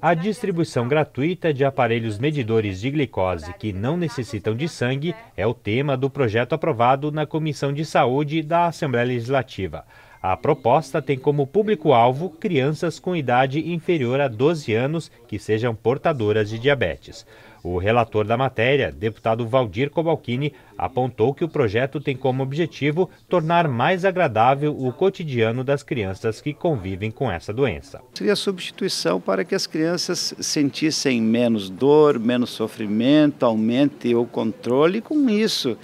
A distribuição gratuita de aparelhos medidores de glicose que não necessitam de sangue é o tema do projeto aprovado na Comissão de Saúde da Assembleia Legislativa. A proposta tem como público-alvo crianças com idade inferior a 12 anos que sejam portadoras de diabetes. O relator da matéria, deputado Valdir Cobalcini, apontou que o projeto tem como objetivo tornar mais agradável o cotidiano das crianças que convivem com essa doença. Seria a substituição para que as crianças sentissem menos dor, menos sofrimento, aumente o controle. Com isso,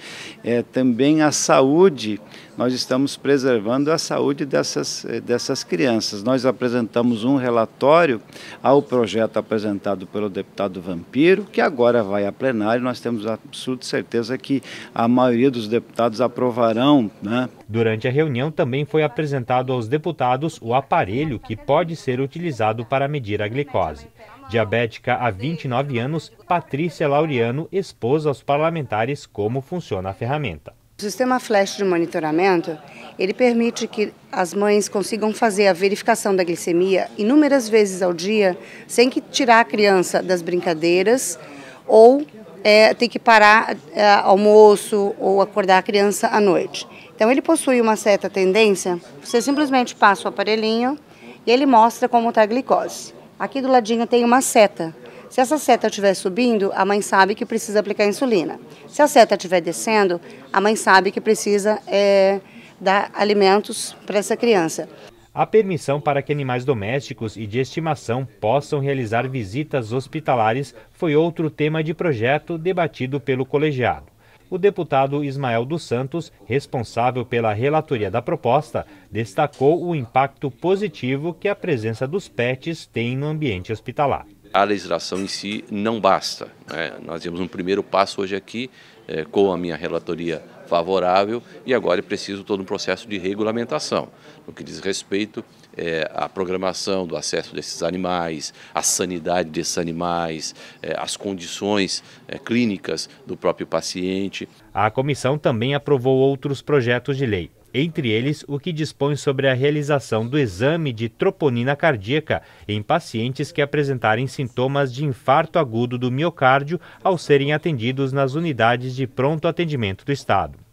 é, também a saúde, nós estamos preservando a saúde dessas, é, dessas crianças. Nós apresentamos um relatório ao projeto apresentado pelo deputado Vampiro, que agora vai a plenário, nós temos absoluta certeza que a maioria dos deputados aprovarão. Né? Durante a reunião também foi apresentado aos deputados o aparelho que pode ser utilizado para medir a glicose. Diabética há 29 anos, Patrícia Laureano expôs aos parlamentares como funciona a ferramenta. O sistema flash de monitoramento, ele permite que as mães consigam fazer a verificação da glicemia inúmeras vezes ao dia, sem que tirar a criança das brincadeiras ou é, ter que parar é, almoço ou acordar a criança à noite. Então ele possui uma certa tendência, você simplesmente passa o aparelhinho e ele mostra como está a glicose. Aqui do ladinho tem uma seta se essa seta estiver subindo, a mãe sabe que precisa aplicar insulina. Se a seta estiver descendo, a mãe sabe que precisa é, dar alimentos para essa criança. A permissão para que animais domésticos e de estimação possam realizar visitas hospitalares foi outro tema de projeto debatido pelo colegiado. O deputado Ismael dos Santos, responsável pela relatoria da proposta, destacou o impacto positivo que a presença dos pets tem no ambiente hospitalar a legislação em si não basta. Né? Nós temos um primeiro passo hoje aqui, é, com a minha relatoria favorável, e agora é preciso todo um processo de regulamentação, no que diz respeito é, à programação do acesso desses animais, à sanidade desses animais, é, às condições é, clínicas do próprio paciente. A comissão também aprovou outros projetos de lei entre eles o que dispõe sobre a realização do exame de troponina cardíaca em pacientes que apresentarem sintomas de infarto agudo do miocárdio ao serem atendidos nas unidades de pronto atendimento do Estado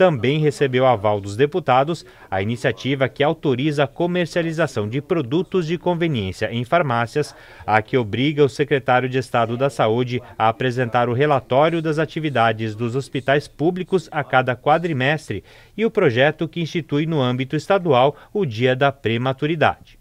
também recebeu aval dos deputados a iniciativa que autoriza a comercialização de produtos de conveniência em farmácias, a que obriga o secretário de Estado da Saúde a apresentar o relatório das atividades dos hospitais públicos a cada quadrimestre e o projeto que institui no âmbito estadual o Dia da Prematuridade.